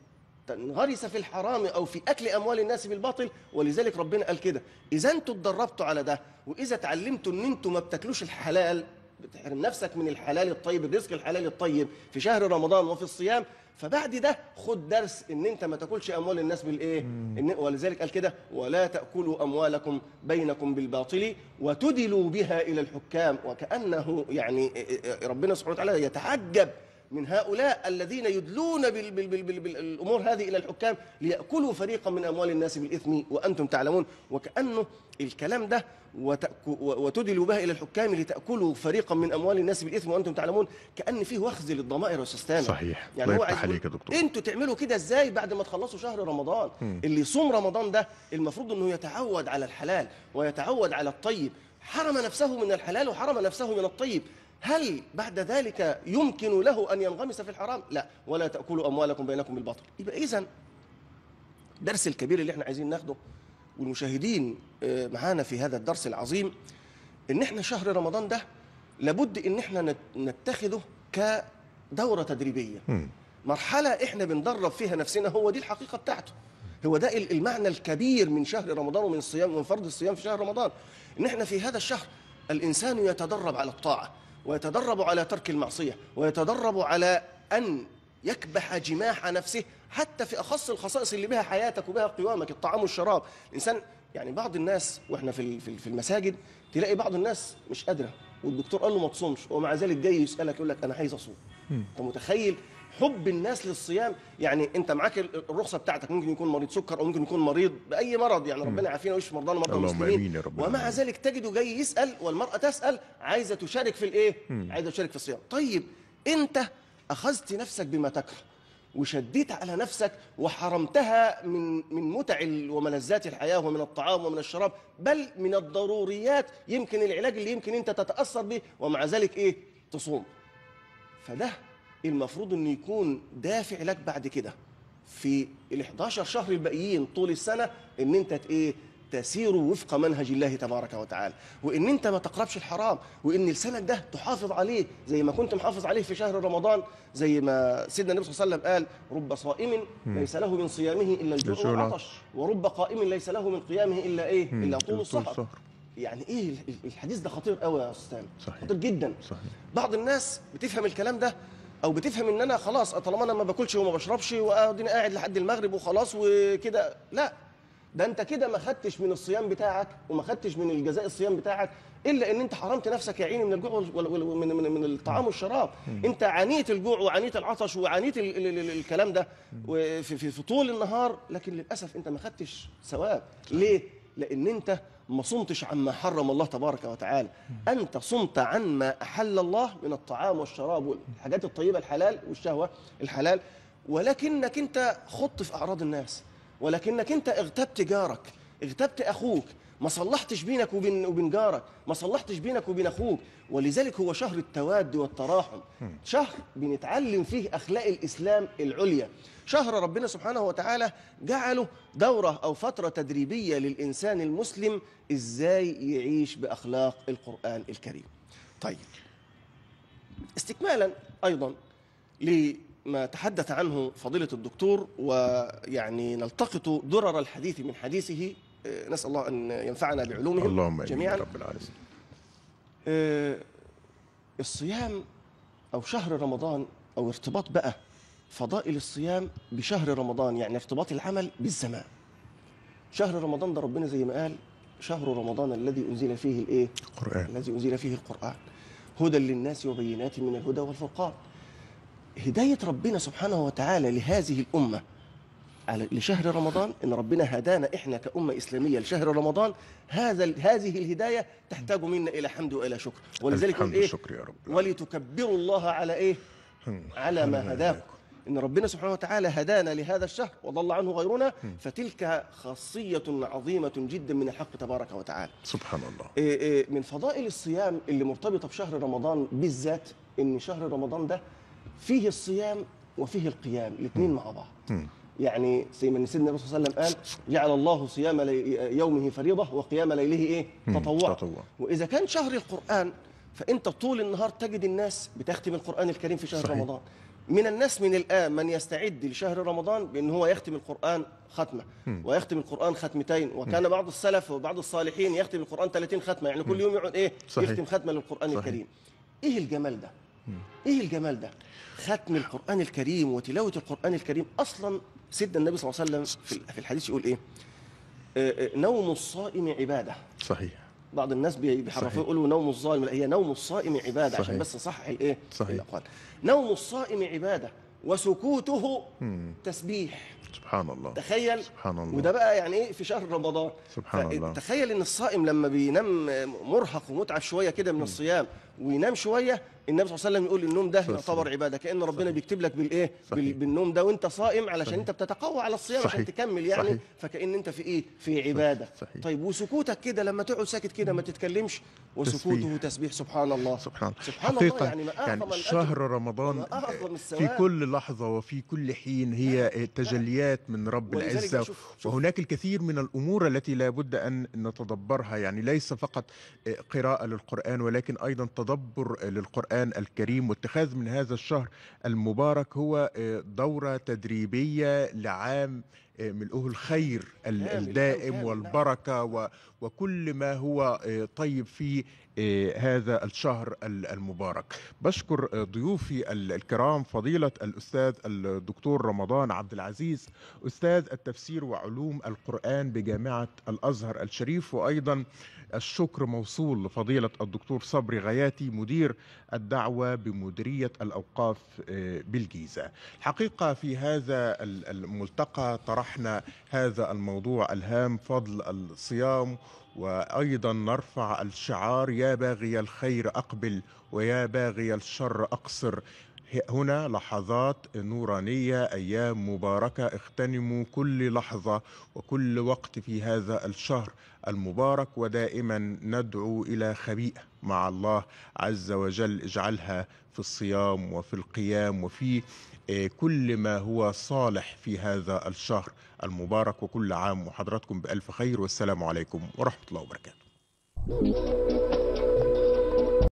تنغرس في الحرام أو في أكل أموال الناس بالباطل ولذلك ربنا قال كده إذا أنتوا اتدربتوا على ده وإذا اتعلمتوا أن أنتوا ما بتاكلوش الحلال بتحرم نفسك من الحلال الطيب الرزق الحلال الطيب في شهر رمضان وفي الصيام فبعد ده خد درس ان انت ما تاكلش اموال الناس بالايه إن ولذلك قال كده ولا تاكلوا اموالكم بينكم بالباطل وتدلوا بها الى الحكام وكانه يعني إيه، إيه، إيه، ربنا سبحانه وتعالى يتعجب من هؤلاء الذين يدلون بالأمور هذه إلى الحكام ليأكلوا فريقا من أموال الناس بالإثم وأنتم تعلمون وكأنه الكلام ده وتدلوا به إلى الحكام لتأكلوا فريقا من أموال الناس بالإثم وأنتم تعلمون كأن فيه وخز للضمائر والسستان صحيح يعني هو عايز عليك يا دكتور أنتوا تعملوا كده إزاي بعد ما تخلصوا شهر رمضان م. اللي يصوم رمضان ده المفروض أنه يتعود على الحلال ويتعود على الطيب حرم نفسه من الحلال وحرم نفسه من الطيب هل بعد ذلك يمكن له أن ينغمس في الحرام؟ لا ولا تأكلوا أموالكم بينكم بالباطل يبقى إذا الدرس الكبير اللي احنا عايزين ناخده والمشاهدين آه، معانا في هذا الدرس العظيم ان احنا شهر رمضان ده لابد ان احنا نتخذه كدوره تدريبيه مرحله احنا بندرب فيها نفسنا هو دي الحقيقه بتاعته هو ده المعنى الكبير من شهر رمضان ومن صيام من فرض الصيام في شهر رمضان ان احنا في هذا الشهر الانسان يتدرب على الطاعه ويتدرب على ترك المعصية ويتدرب على أن يكبح جماح نفسه حتى في أخص الخصائص اللي بها حياتك وبها قوامك الطعام والشراب الإنسان يعني بعض الناس وإحنا في في المساجد تلاقي بعض الناس مش قادرة والدكتور قال له ما تصومش ومع ذلك جاي يسألك يقول لك أنا عايز أصوم أنت متخيل حب الناس للصيام يعني انت معاك الرخصه بتاعتك ممكن يكون مريض سكر او ممكن يكون مريض باي مرض يعني ربنا يعافينا ويشفي مرضانا مرضى المسلمين ومع ذلك تجده جاي يسال والمراه تسال عايزه تشارك في الايه؟ عايزه تشارك في الصيام طيب انت اخذت نفسك بما تكره وشديت على نفسك وحرمتها من من متع وملذات الحياه ومن الطعام ومن الشراب بل من الضروريات يمكن العلاج اللي يمكن انت تتاثر به ومع ذلك ايه تصوم فده المفروض انه يكون دافع لك بعد كده في ال 11 شهر الباقيين طول السنه ان انت ايه تسير وفق منهج الله تبارك وتعالى وان انت ما تقربش الحرام وان السند ده تحافظ عليه زي ما كنت محافظ عليه في شهر رمضان زي ما سيدنا النبي صلى الله عليه وسلم قال رب صائم ليس له من صيامه الا الجوع والعطش ورب قائم ليس له من قيامه الا ايه الا طول السهر يعني ايه الحديث ده خطير قوي يا استاذ خطير جدا صحيح. بعض الناس بتفهم الكلام ده او بتفهم ان انا خلاص طالما انا ما باكلش وما بشربش واديني قاعد لحد المغرب وخلاص وكده لا ده انت كده ما خدتش من الصيام بتاعك وما خدتش من الجزاء الصيام بتاعك الا ان انت حرمت نفسك يا عيني من الجوع من من, من الطعام والشراب انت عانيت الجوع وعانيت العطش وعانيت ال ال ال الكلام ده في, في طول النهار لكن للاسف انت ما خدتش ثواب ليه لان انت ما صمتش عما حرم الله تبارك وتعالى أنت صمت عما أحل الله من الطعام والشراب والحاجات الطيبة الحلال والشهوة الحلال ولكنك أنت خضت في أعراض الناس ولكنك أنت اغتبت جارك اغتبت أخوك ما صلحتش بينك وبين, وبين جارك ما صلحتش بينك وبين أخوك ولذلك هو شهر التواد والتراحم شهر بنتعلم فيه أخلاق الإسلام العليا شهر ربنا سبحانه وتعالى جعله دورة أو فترة تدريبية للإنسان المسلم إزاي يعيش بأخلاق القرآن الكريم طيب استكمالا أيضا لما تحدث عنه فضيلة الدكتور ويعني نلتقط درر الحديث من حديثه نسال الله ان ينفعنا بعلومهم اللهم جميعا رب العالمين آه، الصيام او شهر رمضان او ارتباط بقى فضائل الصيام بشهر رمضان يعني ارتباط العمل بالزمان شهر رمضان ده ربنا زي ما قال شهر رمضان الذي انزل فيه الايه القران الذي انزل فيه القران هدى للناس وبينات من الهدى والفرقان هدايه ربنا سبحانه وتعالى لهذه الامه لشهر رمضان ان ربنا هدانا احنا كامه اسلاميه لشهر رمضان هذا هذه الهدايه تحتاج منا الى حمد والى شكر ولذلك ايه شكر يا رب ولتكبروا الله على ايه على ما هداكم ان ربنا سبحانه وتعالى هدانا لهذا الشهر وضل عنه غيرنا فتلك خاصيه عظيمه جدا من الحق تبارك وتعالى سبحان الله إيه إيه من فضائل الصيام اللي مرتبطه بشهر رمضان بالذات ان شهر رمضان ده فيه الصيام وفيه القيام الاثنين مع بعض يعني من سيدنا الرسول صلى الله عليه وسلم قال جعل الله صيام يومه فريضة وقيام ليله إيه؟ تطوع. تطوع وإذا كان شهر القرآن فأنت طول النهار تجد الناس بتختم القرآن الكريم في شهر صحيح. رمضان من الناس من الآن من يستعد لشهر رمضان بأن هو يختم القرآن ختمة ويختم القرآن ختمتين وكان بعض السلف وبعض الصالحين يختم القرآن 30 ختمة يعني كل يوم يقعد إيه صحيح. يختم ختمة للقرآن صحيح. الكريم إيه الجمال ده؟ إيه الجمال ده؟ ختم القرآن الكريم وتلاوة القرآن الكريم أصلا سيدنا النبي صلى الله عليه وسلم في الحديث يقول ايه آه، آه، نوم الصائم عباده صحيح بعض الناس بيحرفوا يقولوا نوم الظالم لا هي نوم الصائم عباده صحيح. عشان بس صح الايه صحيح الاقوال نوم الصائم عباده وسكوته مم. تسبيح سبحان الله تخيل سبحان الله وده بقى يعني ايه في شهر رمضان سبحان الله تخيل ان الصائم لما بينام مرهق ومتعب شويه كده من الصيام وينام شويه النبي صلى الله عليه وسلم يقول النوم ده يعتبر عباده كان ربنا صحيح. بيكتب لك بالايه بالنوم ده وانت صائم علشان صحيح. انت بتتقوى على الصيام عشان تكمل يعني صحيح. فكان انت في ايه في عباده صحيح. طيب وسكوتك كده لما تقعد ساكت كده ما تتكلمش وسكوته تسبيح, تسبيح سبحان الله سبحان, سبحان الله يعني ما أعظم يعني شهر رمضان في كل لحظه وفي كل حين هي أه. تجليات من رب العزه شوف شوف وهناك الكثير من الامور التي لا بد ان نتدبرها يعني ليس فقط آه، قراءه للقران ولكن ايضا تدبر التدبر للقرآن الكريم واتخاذ من هذا الشهر المبارك هو آه، دورة تدريبية لعام آه، ملؤه الخير الدائم والبركة وكل ما هو آه، طيب في هذا الشهر المبارك بشكر آه، ضيوفي الكرام فضيلة الأستاذ الدكتور رمضان عبد العزيز أستاذ التفسير وعلوم القرآن بجامعة الأزهر الشريف وأيضا الشكر موصول لفضيلة الدكتور صبري غياتي مدير الدعوة بمديرية الأوقاف آه، بالجيزة الحقيقة في هذا الملتقى طرحنا هذا الموضوع الهام فضل الصيام وايضا نرفع الشعار يا باغي الخير اقبل ويا باغي الشر اقصر هنا لحظات نورانية أيام مباركة اغتنموا كل لحظة وكل وقت في هذا الشهر المبارك ودائما ندعو إلى خبيئة مع الله عز وجل اجعلها في الصيام وفي القيام وفي إيه، كل ما هو صالح في هذا الشهر المبارك وكل عام وحضراتكم بألف خير والسلام عليكم ورحمة الله وبركاته